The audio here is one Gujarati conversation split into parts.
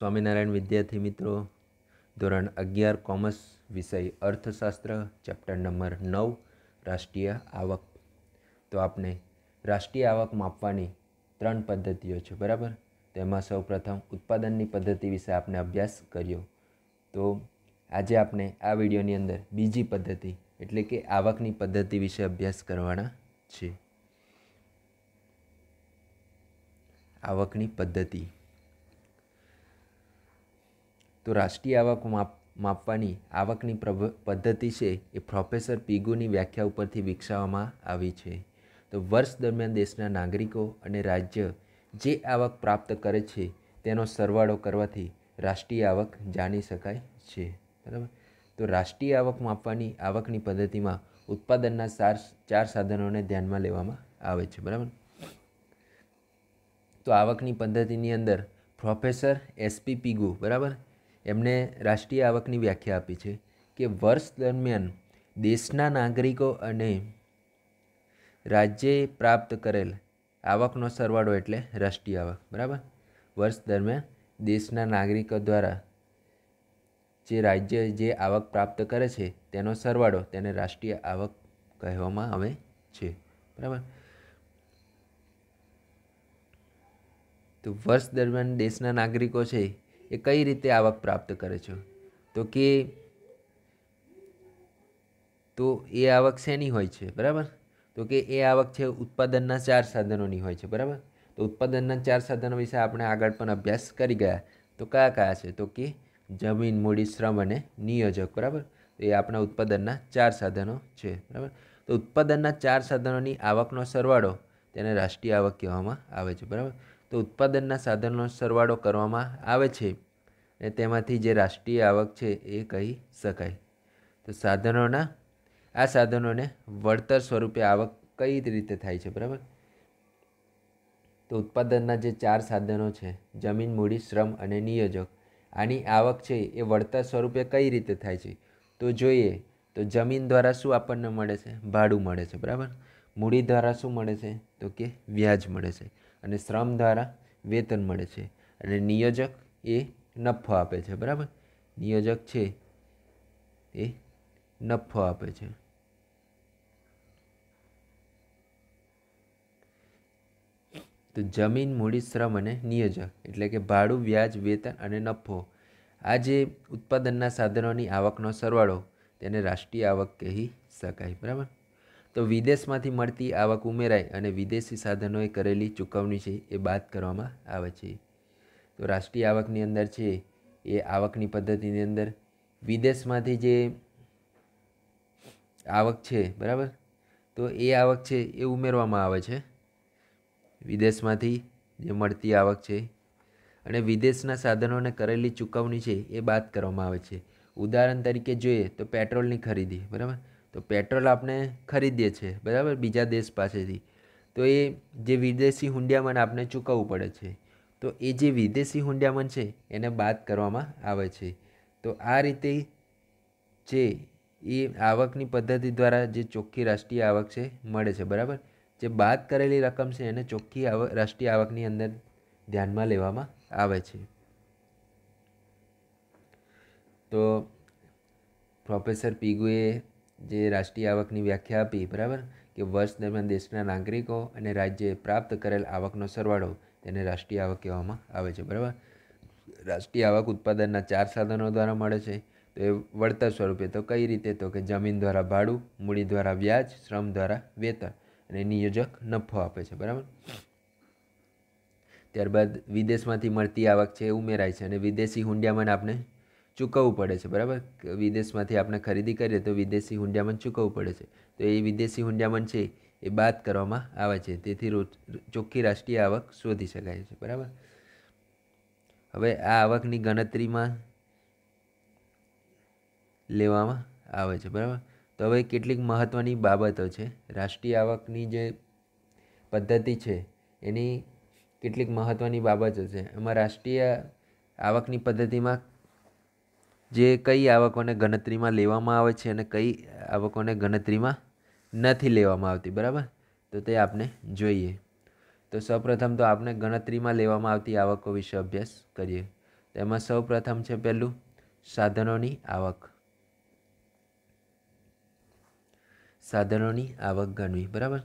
સ્વામિનારાયણ વિદ્યાર્થી મિત્રો ધોરણ અગિયાર કોમર્સ વિષય અર્થશાસ્ત્ર ચેપ્ટર નંબર નવ રાષ્ટ્રીય આવક તો આપણે રાષ્ટ્રીય આવક માપવાની ત્રણ પદ્ધતિઓ છે બરાબર તેમાં સૌ પ્રથમ ઉત્પાદનની પદ્ધતિ વિશે આપણે અભ્યાસ કર્યો તો આજે આપણે આ વિડીયોની અંદર બીજી પદ્ધતિ એટલે કે આવકની પદ્ધતિ વિશે અભ્યાસ કરવાના છે આવકની પદ્ધતિ તો રાષ્ટ્રીય આવક માપ માપવાની આવકની પ્રભ પદ્ધતિ છે એ પ્રોફેસર પીગુની વ્યાખ્યા ઉપરથી વિકસાવવામાં આવી છે તો વર્ષ દરમિયાન દેશના નાગરિકો અને રાજ્ય જે આવક પ્રાપ્ત કરે છે તેનો સરવાળો કરવાથી રાષ્ટ્રીય આવક જાણી શકાય છે બરાબર તો રાષ્ટ્રીય આવક માપવાની આવકની પદ્ધતિમાં ઉત્પાદનના ચાર ચાર સાધનોને ધ્યાનમાં લેવામાં આવે છે બરાબર તો આવકની પદ્ધતિની અંદર પ્રોફેસર એસપી પીગુ બરાબર એમણે રાષ્ટ્રીય આવકની વ્યાખ્યા આપી છે કે વર્ષ દરમિયાન દેશના નાગરિકો અને રાજ્યે પ્રાપ્ત કરેલ આવકનો સરવાળો એટલે રાષ્ટ્રીય આવક બરાબર વર્ષ દરમિયાન દેશના નાગરિકો દ્વારા જે રાજ્ય જે આવક પ્રાપ્ત કરે છે તેનો સરવાળો તેને રાષ્ટ્રીય આવક કહેવામાં આવે છે બરાબર તો વર્ષ દરમિયાન દેશના નાગરિકો છે એ કઈ રીતે આવક પ્રાપ્ત કરે છે તો કે તો એ આવક શેની હોય છે બરાબર તો કે એ આવક છે ઉત્પાદનના ચાર સાધનોની હોય છે બરાબર તો ઉત્પાદનના ચાર સાધનો વિશે આપણે આગળ પણ અભ્યાસ કરી ગયા તો કયા કયા છે તો કે જમીન મૂડી શ્રમ અને નિયોજક બરાબર તો એ આપણા ઉત્પાદનના ચાર સાધનો છે બરાબર તો ઉત્પાદનના ચાર સાધનોની આવકનો સરવાળો તેને રાષ્ટ્રીય આવક કહેવામાં આવે છે બરાબર તો ઉત્પાદનના સાધનનો સરવાળો કરવામાં આવે છે અને તેમાંથી જે રાષ્ટ્રીય આવક છે એ કહી શકાય તો સાધનોના આ સાધનોને વળતર સ્વરૂપે આવક કઈ રીતે થાય છે બરાબર તો ઉત્પાદનના જે ચાર સાધનો છે જમીન મૂડી શ્રમ અને નિયોજક આની આવક છે એ વળતર સ્વરૂપે કઈ રીતે થાય છે તો જોઈએ તો જમીન દ્વારા શું આપણને મળે છે ભાડું મળે છે બરાબર મૂડી દ્વારા શું મળે છે તો કે વ્યાજ મળે છે અને શ્રમ દ્વારા વેતન મળે છે અને નિયોજક એ નફો આપે છે બરાબર નિયોજક છે એ નફો આપે છે તો જમીન મૂડી શ્રમ અને નિયોજક એટલે કે ભાડું વ્યાજ વેતન અને નફો આ જે ઉત્પાદનના સાધનોની આવકનો સરવાળો તેને રાષ્ટ્રીય આવક કહી શકાય બરાબર તો વિદેશમાંથી મળતી આવક ઉમેરાય અને વિદેશી સાધનોએ કરેલી ચૂકવણી છે એ બાદ કરવામાં આવે છે તો રાષ્ટ્રીય આવકની અંદર છે એ આવકની પદ્ધતિની અંદર વિદેશમાંથી જે આવક છે બરાબર તો એ આવક છે એ ઉમેરવામાં આવે છે વિદેશમાંથી જે મળતી આવક છે અને વિદેશના સાધનોને કરેલી ચૂકવણી છે એ બાદ કરવામાં આવે છે ઉદાહરણ તરીકે જોઈએ તો પેટ્રોલની ખરીદી બરાબર તો પેટ્રોલ આપણે ખરીદીએ છીએ બરાબર બીજા દેશ પાસેથી તો એ જે વિદેશી હુંડિયામણ આપણે ચૂકવવું પડે છે તો એ જે વિદેશી હુંડિયામણ છે એને બાદ કરવામાં આવે છે તો આ રીતે જે એ આવકની પદ્ધતિ દ્વારા જે ચોખ્ખી રાષ્ટ્રીય આવક છે મળે છે બરાબર જે બાદ કરેલી રકમ છે એને ચોખ્ખી આવક રાષ્ટ્રીય આવકની અંદર ધ્યાનમાં લેવામાં આવે છે તો પ્રોફેસર પીગુએ જે રાષ્ટ્રીય આવકની વ્યાખ્યા આપી બરાબર કે વર્ષ દરમિયાન દેશના નાગરિકો અને રાજ્યે પ્રાપ્ત કરેલ આવકનો સરવાળો તેને રાષ્ટ્રીય આવક કહેવામાં આવે છે બરાબર રાષ્ટ્રીય આવક ઉત્પાદનના ચાર સાધનો દ્વારા મળે છે તો એ વળતર સ્વરૂપે તો કઈ રીતે તો કે જમીન દ્વારા ભાડું મૂડી દ્વારા વ્યાજ શ્રમ દ્વારા વેતન અને નિયોજક નફો આપે છે બરાબર ત્યારબાદ વિદેશમાંથી મળતી આવક છે એ ઉમેરાય છે અને વિદેશી હુંડિયામણ આપણે ચૂકવવું પડે છે બરાબર વિદેશમાંથી આપણે ખરીદી કરીએ તો વિદેશી હુંડિયામણ ચૂકવવું પડે છે તો એ વિદેશી હુંડિયામણ છે એ બાદ કરવામાં આવે છે તેથી ચોખ્ખી રાષ્ટ્રીય આવક શોધી શકાય છે બરાબર હવે આ આવકની ગણતરીમાં લેવામાં આવે છે બરાબર તો હવે કેટલીક મહત્ત્વની બાબતો છે રાષ્ટ્રીય આવકની જે પદ્ધતિ છે એની કેટલીક મહત્ત્વની બાબતો છે એમાં રાષ્ટ્રીય આવકની પદ્ધતિમાં જે કઈ આવકોને ગણતરીમાં લેવામાં આવે છે અને કઈ આવકોને ગણતરીમાં નથી લેવામાં આવતી બરાબર તો તે આપણે જોઈએ તો સૌપ્રથમ તો આપણે ગણતરીમાં લેવામાં આવતી આવકો વિશે અભ્યાસ કરીએ તેમાં સૌપ્રથમ છે પહેલું સાધનોની આવક સાધનોની આવક ગણવી બરાબર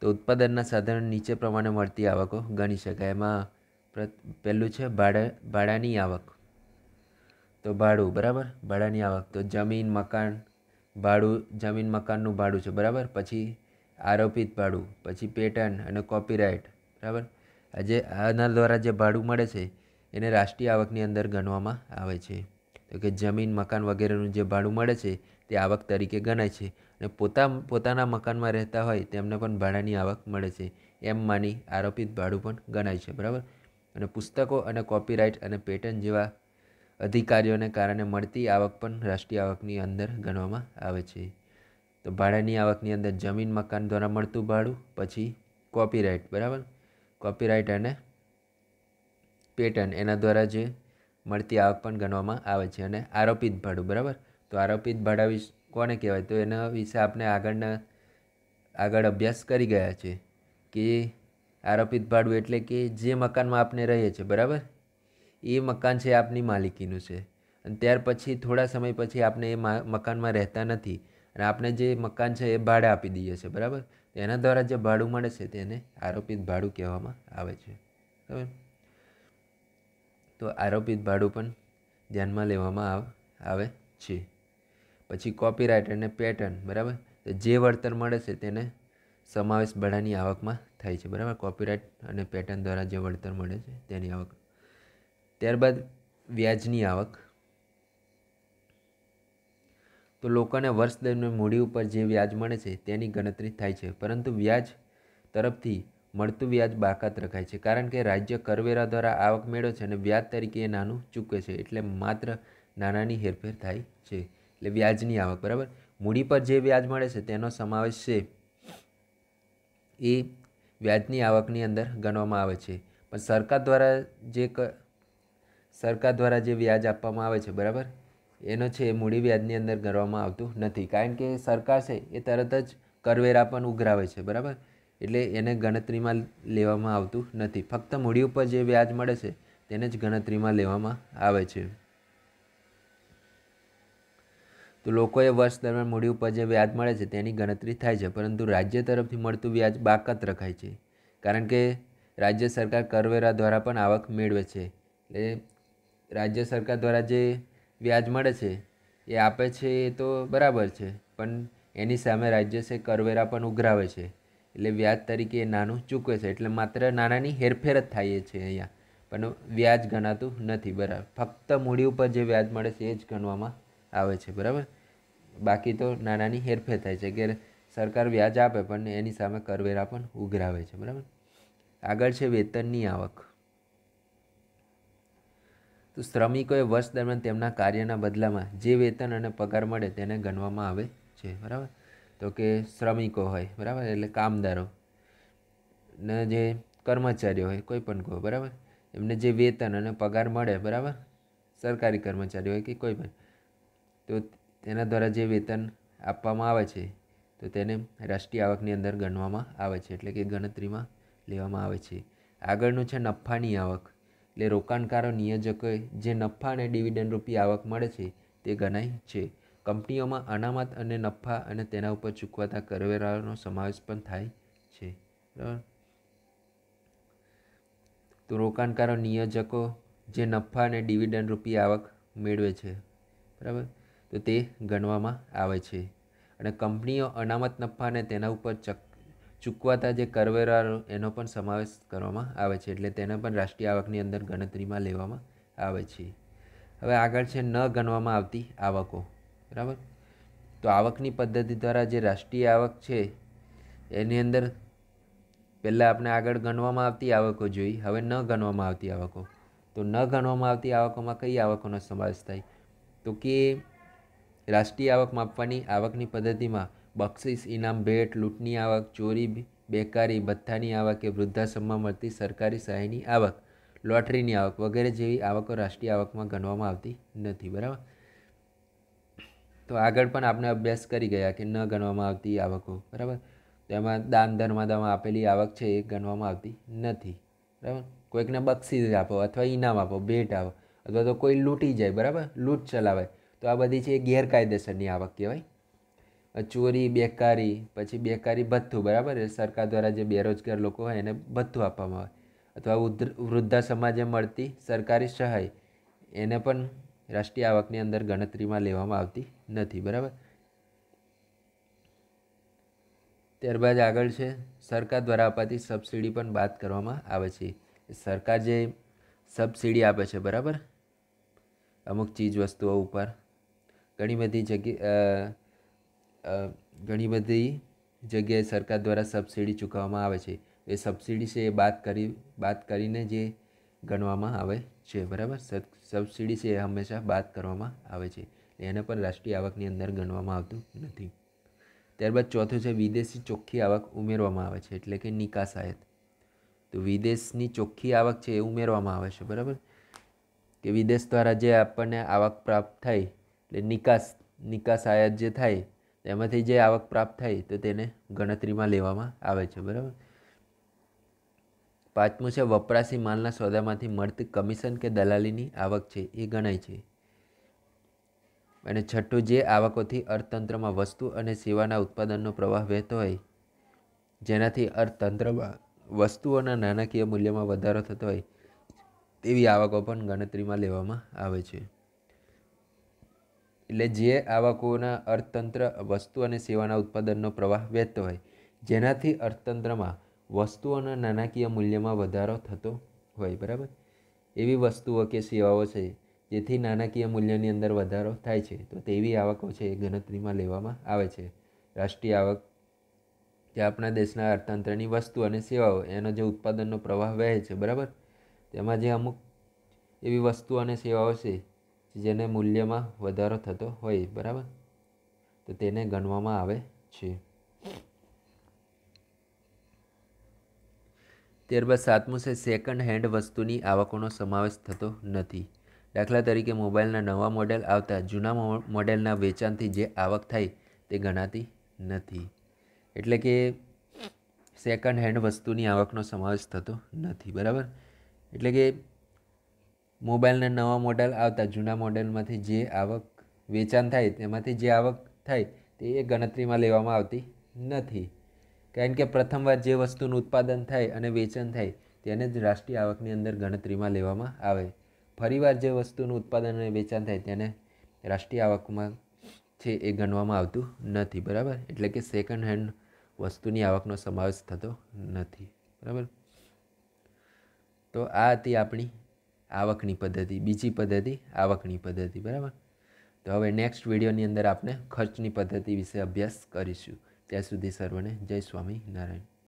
તો ઉત્પાદનના સાધનો નીચે પ્રમાણે મળતી આવકો ગણી શકાય એમાં પહેલું છે ભાડે ભાડાની આવક તો ભાડું બરાબર ભાડાની આવક તો જમીન મકાન ભાડું જમીન મકાનનું ભાડું છે બરાબર પછી આરોપિત ભાડું પછી પેટર્ન અને કોપીરાઇટ બરાબર આજે આના દ્વારા જે ભાડું મળે છે એને રાષ્ટ્રીય આવકની અંદર ગણવામાં આવે છે તો કે જમીન મકાન વગેરેનું જે ભાડું મળે છે તે આવક તરીકે ગણાય છે અને પોતા પોતાના મકાનમાં રહેતા હોય તેમને પણ ભાડાની આવક મળે છે એમ માની આરોપિત ભાડું પણ ગણાય છે બરાબર અને પુસ્તકો અને કોપીરાઇટ અને પેટર્ન જેવા અધિકારીઓને કારણે મળતી આવક પણ રાષ્ટ્રીય આવકની અંદર ગણવામાં આવે છે તો ભાડાની આવકની અંદર જમીન મકાન દ્વારા મળતું ભાડું પછી કોપીરાઇટ બરાબર કોપીરાઇટ અને પેટર્ન એના દ્વારા જે મળતી આવક પણ ગણવામાં આવે છે અને આરોપિત ભાડું બરાબર તો આરોપિત ભાડા વિશે કોને કહેવાય તો એના વિશે આપણે આગળના આગળ અભ્યાસ કરી ગયા છે કે આરોપિત ભાડું એટલે કે જે મકાનમાં આપણે રહીએ છીએ બરાબર એ મકાન છે આપની માલિકીનું છે અને ત્યાર પછી થોડા સમય પછી આપણે એ મકાનમાં રહેતા નથી અને આપણે જે મકાન છે એ ભાડે આપી દઈએ છે બરાબર એના દ્વારા જે ભાડું મળે છે તેને આરોપિત ભાડું કહેવામાં આવે છે બરાબર તો આરોપિત ભાડું પણ ધ્યાનમાં લેવામાં આવે છે પછી કોપીરાઇટ અને પેટર્ન બરાબર તો જે વળતર મળે છે તેને સમાવેશ ભાડાની આવકમાં થાય છે બરાબર કોપીરાઇટ અને પેટર્ન દ્વારા જે વળતર મળે છે તેની આવક ત્યારબાદ વ્યાજની આવક તો લોકોને વર્ષ દરમિયાન મૂડી ઉપર જે વ્યાજ મળે છે તેની ગણતરી થાય છે પરંતુ વ્યાજ તરફથી મળતું વ્યાજ બાકાત રખાય છે કારણ કે રાજ્ય કરવેરા દ્વારા આવક મેળવે છે અને વ્યાજ તરીકે એ નાનું ચૂકે છે એટલે માત્ર નાનાની હેરફેર થાય છે એટલે વ્યાજની આવક બરાબર મૂડી પર જે વ્યાજ મળે છે તેનો સમાવેશ છે એ વ્યાજની આવકની અંદર ગણવામાં આવે છે પણ સરકાર દ્વારા જે સરકાર દ્વારા જે વ્યાજ આપવામાં આવે છે બરાબર એનો છે એ મૂડી વ્યાજની અંદર ગણવામાં આવતું નથી કારણ કે સરકાર છે એ તરત જ કરવેરા પણ ઉઘરાવે છે બરાબર એટલે એને ગણતરીમાં લેવામાં આવતું નથી ફક્ત મૂડી ઉપર જે વ્યાજ મળે છે તેને જ ગણતરીમાં લેવામાં આવે છે તો લોકોએ વર્ષ દરમિયાન મૂડી ઉપર જે વ્યાજ મળે છે તેની ગણતરી થાય છે પરંતુ રાજ્ય તરફથી મળતું વ્યાજ બાકાત રખાય છે કારણ કે રાજ્ય સરકાર કરવેરા દ્વારા પણ આવક મેળવે છે એટલે રાજ્ય સરકાર દ્વારા જે વ્યાજ મળે છે એ આપે છે એ તો બરાબર છે પણ એની સામે રાજ્ય છે કરવેરા પણ ઉઘરાવે છે એટલે વ્યાજ તરીકે એ નાનું ચૂકવે છે એટલે માત્ર નાનાની હેરફેર જ થાય છે અહીંયા પણ વ્યાજ ગણાતું નથી બરાબર ફક્ત મૂડી ઉપર જે વ્યાજ મળે છે એ જ ગણવામાં આવે છે બરાબર બાકી તો નાનાની હેરફેર થાય છે કે સરકાર વ્યાજ આપે પણ એની સામે કરવેરા પણ ઉઘરાવે છે બરાબર આગળ છે વેતનની આવક તો શ્રમિકોએ વર્ષ દરમિયાન તેમના કાર્યના બદલામાં જે વેતન અને પગાર મળે તેને ગણવામાં આવે છે બરાબર તો કે શ્રમિકો હોય બરાબર એટલે કામદારો ને જે કર્મચારીઓ હોય કોઈ પણ કહો બરાબર એમને જે વેતન અને પગાર મળે બરાબર સરકારી કર્મચારી હોય કે કોઈ પણ તો તેના દ્વારા જે વેતન આપવામાં આવે છે તો તેને રાષ્ટ્રીય આવકની અંદર ગણવામાં આવે છે એટલે કે ગણતરીમાં લેવામાં આવે છે આગળનું છે નફાની આવક એટલે રોકાણકારો નિયોજકોએ જે નફા અને ડિવિડન્ડ રૂપી આવક મળે છે તે ગણાય છે કંપનીઓમાં અનામત અને નફા અને તેના ઉપર ચૂકવાતા કરવેરાનો સમાવેશ પણ થાય છે તો રોકાણકારો નિયોજકો જે નફા અને ડિવિડન્ડ રૂપી આવક મેળવે છે બરાબર તો તે ગણવામાં આવે છે અને કંપનીઓ અનામત નફા અને તેના ઉપર ચક ચૂકવાતા જે કરવેરા એનો પણ સમાવેશ કરવામાં આવે છે એટલે તેને પણ રાષ્ટ્રીય આવકની અંદર ગણતરીમાં લેવામાં આવે છે હવે આગળ છે ન ગણવામાં આવતી આવકો બરાબર તો આવકની પદ્ધતિ દ્વારા જે રાષ્ટ્રીય આવક છે એની અંદર પહેલાં આપણે આગળ ગણવામાં આવતી આવકો જોઈ હવે ન ગણવામાં આવતી આવકો તો ન ગણવામાં આવતી આવકોમાં કઈ આવકોનો સમાવેશ થાય તો કે રાષ્ટ્રીય આવક માપવાની આવકની પદ્ધતિમાં બક્ષિસ ઇનામ ભેટ લૂંટની આવક ચોરી બેકારી ભથ્થાની આવક કે વૃદ્ધાશ્રમમાં મળતી સરકારી સહાયની આવક લોટરીની આવક વગેરે જેવી આવકો રાષ્ટ્રીય આવકમાં ગણવામાં આવતી નથી બરાબર તો આગળ પણ આપણે અભ્યાસ કરી ગયા કે ન ગણવામાં આવતી આવકો બરાબર તેમાં દાન ધર્માદામાં આપેલી આવક છે એ ગણવામાં આવતી નથી બરાબર કોઈકને બક્ષીસ આપો અથવા ઇનામ આપો ભેટ આવો અથવા તો કોઈ લૂંટી જાય બરાબર લૂંટ ચલાવે તો આ બધી છે ગેરકાયદેસરની આવક કહેવાય ચોરી બેકારી પછી બેકારી ભથ્થું બરાબર સરકાર દ્વારા જે બેરોજગાર લોકો હોય એને ભથ્થું આપવામાં આવે અથવા વૃદ્ધા સમાજે મળતી સરકારી સહાય એને પણ રાષ્ટ્રીય આવકની અંદર ગણતરીમાં લેવામાં આવતી નથી બરાબર ત્યારબાદ આગળ છે સરકાર દ્વારા અપાતી સબસિડી પણ બાદ કરવામાં આવે છે સરકાર જે સબસિડી આપે છે બરાબર અમુક ચીજ વસ્તુઓ ઉપર ઘણી બધી જગ્યા ઘણી બધી જગ્યાએ સરકાર દ્વારા સબસિડી ચૂકવવામાં આવે છે એ સબસિડી છે એ બાદ કરી બાદ કરીને જે ગણવામાં આવે છે બરાબર સબસિડી છે એ હંમેશા બાદ કરવામાં આવે છે એને પણ રાષ્ટ્રીય આવકની અંદર ગણવામાં આવતું નથી ત્યારબાદ ચોથું છે વિદેશી ચોખ્ખી આવક ઉમેરવામાં આવે છે એટલે કે નિકાસ આયત તો વિદેશની ચોખ્ખી આવક છે એ ઉમેરવામાં આવે છે બરાબર કે વિદેશ દ્વારા જે આપણને આવક પ્રાપ્ત થાય એટલે નિકાસ નિકાસ આયાત જે થાય એમાંથી જે આવક પ્રાપ્ત થાય તો તેને ગણતરીમાં લેવામાં આવે છે બરાબર પાંચમું છે વપરાશી માલના સોદામાંથી મળતી કમિશન કે દલાલીની આવક છે એ ગણાય છે અને છઠ્ઠું જે આવકોથી અર્થતંત્રમાં વસ્તુ અને સેવાના ઉત્પાદનનો પ્રવાહ વહેતો હોય જેનાથી અર્થતંત્રમાં વસ્તુઓના નાણાકીય મૂલ્યમાં વધારો થતો હોય તેવી આવકો પણ ગણતરીમાં લેવામાં આવે છે એટલે જે આવકોના અર્થતંત્ર વસ્તુ અને સેવાના ઉત્પાદનનો પ્રવાહ વહેતો હોય જેનાથી અર્થતંત્રમાં વસ્તુઓના નાણાકીય મૂલ્યમાં વધારો થતો હોય બરાબર એવી વસ્તુઓ કે સેવાઓ છે જેથી નાણાકીય મૂલ્યની અંદર વધારો થાય છે તો તેવી આવકો છે એ ગણતરીમાં લેવામાં આવે છે રાષ્ટ્રીય આવક જે આપણા દેશના અર્થતંત્રની વસ્તુ અને સેવાઓ એનો જે ઉત્પાદનનો પ્રવાહ વહે છે બરાબર તેમાં જે અમુક એવી વસ્તુ અને સેવાઓ છે જેને મૂલ્યમાં વધારો થતો હોય બરાબર તો તેને ગણવામાં આવે છે ત્યારબાદ સાતમું છે સેકન્ડ હેન્ડ વસ્તુની આવકોનો સમાવેશ થતો નથી દાખલા તરીકે મોબાઈલના નવા મોડેલ આવતા જૂના મોડેલના વેચાણથી જે આવક થાય તે ગણાતી નથી એટલે કે સેકન્ડ હેન્ડ વસ્તુની આવકનો સમાવેશ થતો નથી બરાબર એટલે કે મોબાઈલના નવા મોડલ આવતા જૂના મોડલમાંથી જે આવક વેચાણ થાય તેમાંથી જે આવક થાય તે એ ગણતરીમાં લેવામાં આવતી નથી કારણ કે પ્રથમવાર જે વસ્તુનું ઉત્પાદન થાય અને વેચાણ થાય તેને જ રાષ્ટ્રીય આવકની અંદર ગણતરીમાં લેવામાં આવે ફરીવાર જે વસ્તુનું ઉત્પાદન અને વેચાણ થાય તેને રાષ્ટ્રીય આવકમાં છે એ ગણવામાં આવતું નથી બરાબર એટલે કે સેકન્ડ હેન્ડ વસ્તુની આવકનો સમાવેશ થતો નથી બરાબર તો આ હતી આપણી આવકની પદ્ધતિ બીજી પદ્ધતિ આવકની પદ્ધતિ બરાબર તો હવે નેક્સ્ટ વિડીયોની અંદર આપણે ખર્ચની પદ્ધતિ વિશે અભ્યાસ કરીશું ત્યાં સુધી સર્વને જય સ્વામી નારાયણ